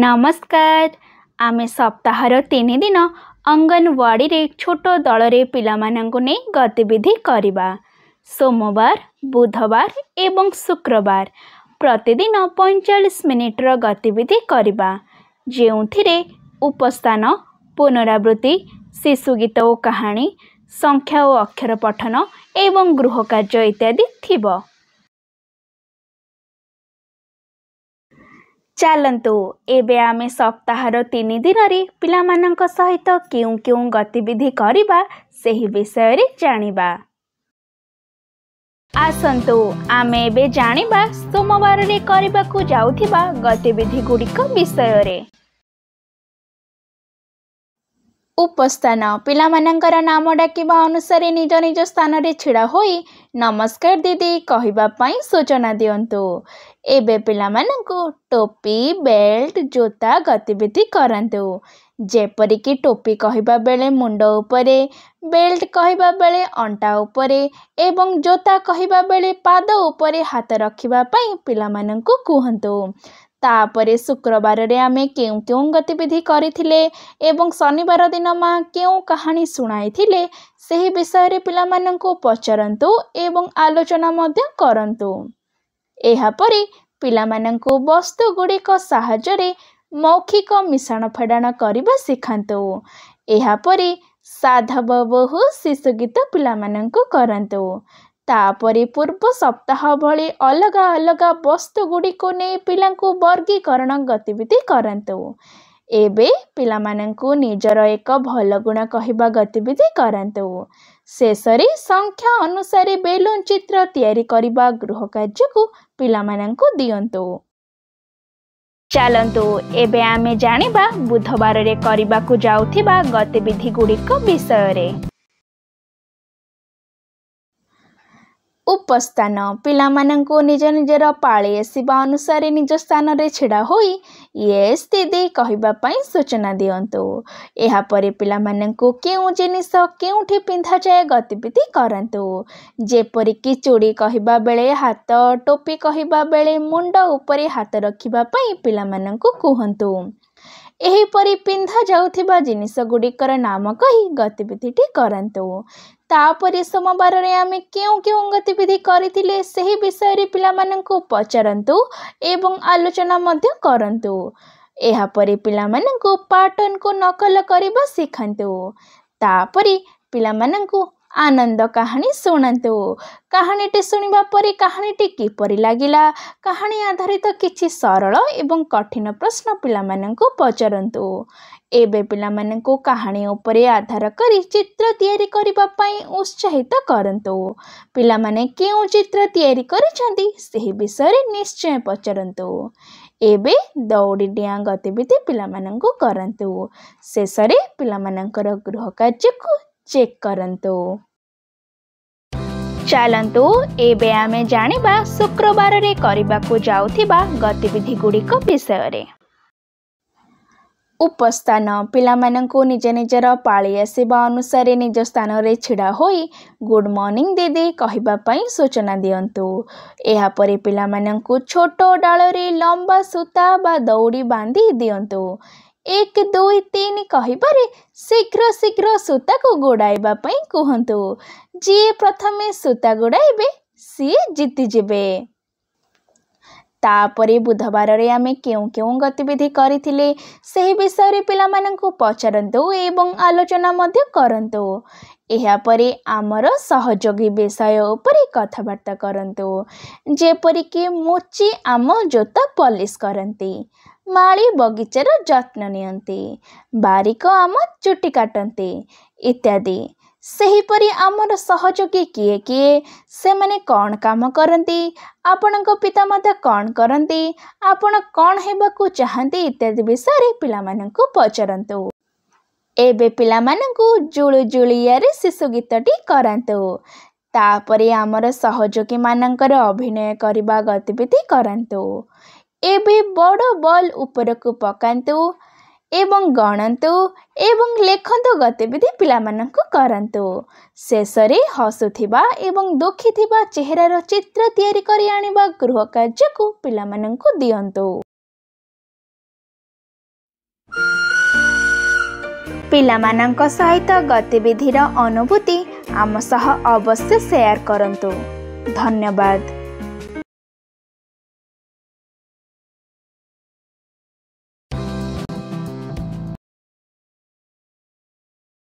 ନମସ୍କାର ଆମେ ସପ୍ତାହର ତିନି ଦିନ ଅଙ୍ଗନୱାଡ଼ିରେ ଛୋଟ ଦଳରେ ପିଲାମାନଙ୍କୁ ନେଇ ଗତିବିଧି କରିବା ସୋମବାର ବୁଧବାର ଏବଂ ଶୁକ୍ରବାର ପ୍ରତିଦିନ ପଇଁଚାଳିଶ ମିନିଟର ଗତିବିଧି କରିବା ଯେଉଁଥିରେ ଉପସ୍ଥାନ ପୁନରାବୃତ୍ତି ଶିଶୁ ଗୀତ ଓ କାହାଣୀ ସଂଖ୍ୟା ଓ ଅକ୍ଷର ପଠନ ଏବଂ ଗୃହ କାର୍ଯ୍ୟ ଇତ୍ୟାଦି ଥିବ ଚାଲନ୍ତୁ ଏବେ ଆମେ ସପ୍ତାହର ତିନି ଦିନରେ ପିଲାମାନଙ୍କ ସହିତ କେଉଁ କେଉଁ ଗତିବିଧି କରିବା ସେହି ବିଷୟରେ ଜାଣିବା ଆସନ୍ତୁ ଆମେ ଏବେ ଜାଣିବା ସୋମବାରରେ କରିବାକୁ ଯାଉଥିବା ଗତିବିଧି ଗୁଡ଼ିକ ବିଷୟରେ ଉପସ୍ଥାନ ପିଲାମାନଙ୍କର ନାମ ଡାକିବା ଅନୁସାରେ ନିଜ ନିଜ ସ୍ଥାନରେ ଛିଡ଼ା ହୋଇ ନମସ୍କାର ଦିଦି କହିବା ପାଇଁ ସୂଚନା ଦିଅନ୍ତୁ ଏବେ ପିଲାମାନଙ୍କୁ ଟୋପି ବେଲ୍ଟ ଜୋତା ଗତିବିଧି କରାନ୍ତୁ ଯେପରିକି ଟୋପି କହିବା ବେଳେ ମୁଣ୍ଡ ଉପରେ ବେଲ୍ଟ କହିବା ବେଳେ ଅଣ୍ଟା ଉପରେ ଏବଂ ଜୋତା କହିବା ବେଳେ ପାଦ ଉପରେ ହାତ ରଖିବା ପାଇଁ ପିଲାମାନଙ୍କୁ କୁହନ୍ତୁ ତାପରେ ଶୁକ୍ରବାରରେ ଆମେ କେଉଁ କେଉଁ ଗତିବିଧି କରିଥିଲେ ଏବଂ ଶନିବାର ଦିନ ମା କେଉଁ କାହାଣୀ ଶୁଣାଇଥିଲେ ସେହି ବିଷୟରେ ପିଲାମାନଙ୍କୁ ପଚାରନ୍ତୁ ଏବଂ ଆଲୋଚନା ମଧ୍ୟ କରନ୍ତୁ ଏହାପରେ ପିଲାମାନଙ୍କୁ ବସ୍ତୁ ଗୁଡିକ ସାହାଯ୍ୟରେ ମୌଖିକ ମିଶାଣ ଫେଡ଼ାଣ କରିବା ଶିଖାନ୍ତୁ ଏହାପରେ ସାଧବ ବହୁ ଶିଶୁ ଗୀତ ପିଲାମାନଙ୍କୁ କରନ୍ତୁ ତାପରେ ପୂର୍ବ ସପ୍ତାହ ଭଳି ଅଲଗା ଅଲଗା ବସ୍ତୁ ଗୁଡିକୁ ନେଇ ପିଲାଙ୍କୁ ବର୍ଗୀକରଣ ଗତିବିଧି କରନ୍ତୁ ଏବେ ପିଲାମାନଙ୍କୁ ନିଜର ଏକ ଭଲ ଗୁଣ କହିବା ଗତିବିଧି କରନ୍ତୁ ଶେଷରେ ସଂଖ୍ୟା ଅନୁସାରେ ବେଲୁନ୍ ଚିତ୍ର ତିଆରି କରିବା ଗୃହ କାର୍ଯ୍ୟକୁ ପିଲାମାନଙ୍କୁ ଦିଅନ୍ତୁ ଚାଲନ୍ତୁ ଏବେ ଆମେ ଜାଣିବା ବୁଧବାରରେ କରିବାକୁ ଯାଉଥିବା ଗତିବିଧି ଗୁଡ଼ିକ ବିଷୟରେ ଉପସ୍ଥାନ ପିଲାମାନଙ୍କୁ ନିଜ ନିଜର ପାଳି ଆସିବା ଅନୁସାରେ ନିଜ ସ୍ଥାନରେ ଛିଡ଼ା ହୋଇ ୟେସ୍ ଦିଦି କହିବା ପାଇଁ ସୂଚନା ଦିଅନ୍ତୁ ଏହାପରେ ପିଲାମାନଙ୍କୁ କେଉଁ ଜିନିଷ କେଉଁଠି ପିନ୍ଧାଯାଏ ଗତିବିଧି କରନ୍ତୁ ଯେପରିକି ଚୁଡ଼ି କହିବା ବେଳେ ହାତ ଟୋପି କହିବା ବେଳେ ମୁଣ୍ଡ ଉପରେ ହାତ ରଖିବା ପାଇଁ ପିଲାମାନଙ୍କୁ କୁହନ୍ତୁ ଏହିପରି ପିନ୍ଧାଯାଉଥିବା ଜିନିଷଗୁଡ଼ିକର ନାମ କହି ଗତିବିଧିଟି କରନ୍ତୁ ତାପରେ ସୋମବାରରେ ଆମେ କେଉଁ କେଉଁ ଗତିବିଧି କରିଥିଲେ ସେହି ବିଷୟରେ ପିଲାମାନଙ୍କୁ ପଚାରନ୍ତୁ ଏବଂ ଆଲୋଚନା ମଧ୍ୟ କରନ୍ତୁ ଏହାପରେ ପିଲାମାନଙ୍କୁ ପାଟନକୁ ନକଲ କରିବା ଶିଖାନ୍ତୁ ତାପରେ ପିଲାମାନଙ୍କୁ ଆନନ୍ଦ କାହାଣୀ ଶୁଣନ୍ତୁ କାହାଣୀଟି ଶୁଣିବା ପରେ କାହାଣୀଟି କିପରି ଲାଗିଲା କାହାଣୀ ଆଧାରିତ କିଛି ସରଳ ଏବଂ କଠିନ ପ୍ରଶ୍ନ ପିଲାମାନଙ୍କୁ ପଚାରନ୍ତୁ ଏବେ ପିଲାମାନଙ୍କୁ କାହାଣୀ ଉପରେ ଆଧାର କରି ଚିତ୍ର ତିଆରି କରିବା ପାଇଁ ଉତ୍ସାହିତ କରନ୍ତୁ ପିଲାମାନେ କେଉଁ ଚିତ୍ର ତିଆରି କରିଛନ୍ତି ସେହି ବିଷୟରେ ନିଶ୍ଚୟ ପଚାରନ୍ତୁ ଏବେ ଦୌଡ଼ି ଡିଆଁ ଗତିବିଧି ପିଲାମାନଙ୍କୁ କରନ୍ତୁ ଶେଷରେ ପିଲାମାନଙ୍କର ଗୃହ କାର୍ଯ୍ୟକୁ ଚେକ୍ କରନ୍ତୁ ଚାଲନ୍ତୁ ଏବେ ଆମେ ଜାଣିବା ଶୁକ୍ରବାରରେ କରିବାକୁ ଯାଉଥିବା ଗତିବିଧି ଗୁଡ଼ିକ ବିଷୟରେ ଉପସ୍ଥାନ ପିଲାମାନଙ୍କୁ ନିଜ ନିଜର ପାଳି ଆସିବା ଅନୁସାରେ ନିଜ ସ୍ଥାନରେ ଛିଡ଼ା ହୋଇ ଗୁଡ଼୍ ମର୍ଣ୍ଣିଂ ଦିଦି କହିବା ପାଇଁ ସୂଚନା ଦିଅନ୍ତୁ ଏହାପରେ ପିଲାମାନଙ୍କୁ ଛୋଟ ଡାଳରେ ଲମ୍ବା ସୂତା ବା ଦଉଡ଼ି ବାନ୍ଧି ଦିଅନ୍ତୁ ଏକ ଦୁଇ ତିନି କହିବାରେ ଶୀଘ୍ର ଶୀଘ୍ର ସୂତାକୁ ଗୋଡ଼ାଇବା ପାଇଁ କୁହନ୍ତୁ ଯିଏ ପ୍ରଥମେ ସୂତା ଗୁଡ଼ାଇବେ ସିଏ ଜିତିଯିବେ ତାପରେ ବୁଧବାରରେ ଆମେ କେଉଁ କେଉଁ ଗତିବିଧି କରିଥିଲେ ସେହି ବିଷୟରେ ପିଲାମାନଙ୍କୁ ପଚାରନ୍ତୁ ଏବଂ ଆଲୋଚନା ମଧ୍ୟ କରନ୍ତୁ ଏହାପରେ ଆମର ସହଯୋଗୀ ବିଷୟ ଉପରେ କଥାବାର୍ତ୍ତା କରନ୍ତୁ ଯେପରିକି ମୁଚି ଆମ ଜୋତା ପଲିସ୍ କରନ୍ତି ମାଳି ବଗିଚାର ଯତ୍ନ ନିଅନ୍ତି ବାରିକ ଆମ ଚୁଟି କାଟନ୍ତି ଇତ୍ୟାଦି ସେହିପରି ଆମର ସହଯୋଗୀ କିଏ କିଏ ସେମାନେ କ'ଣ କାମ କରନ୍ତି ଆପଣଙ୍କ ପିତା ମଧ୍ୟ କ'ଣ କରନ୍ତି ଆପଣ କ'ଣ ହେବାକୁ ଚାହାନ୍ତି ଇତ୍ୟାଦି ବିଷୟରେ ପିଲାମାନଙ୍କୁ ପଚାରନ୍ତୁ ଏବେ ପିଲାମାନଙ୍କୁ ଜୁଳୁ ଜୁଳିଆରେ ଶିଶୁ ଗୀତଟି କରାନ୍ତୁ ତାପରେ ଆମର ସହଯୋଗୀମାନଙ୍କର ଅଭିନୟ କରିବା ଗତିବିଧି କରାନ୍ତୁ ଏବେ ବଡ଼ ବଲ୍ ଉପରକୁ ପକାନ୍ତୁ ଏବଂ ଗଣନ୍ତୁ ଏବଂ ଲେଖନ୍ତୁ ଗତିବିଧି ପିଲାମାନଙ୍କୁ କରନ୍ତୁ ଶେଷରେ ହସୁଥିବା ଏବଂ ଦୁଃଖିଥିବା ଚେହେରାର ଚିତ୍ର ତିଆରି କରି ଆଣିବା ଗୃହ କାର୍ଯ୍ୟକୁ ପିଲାମାନଙ୍କୁ ଦିଅନ୍ତୁ ପିଲାମାନଙ୍କ ସହିତ ଗତିବିଧିର ଅନୁଭୂତି ଆମ ସହ ଅବଶ୍ୟ ସେୟାର କରନ୍ତୁ ଧନ୍ୟବାଦ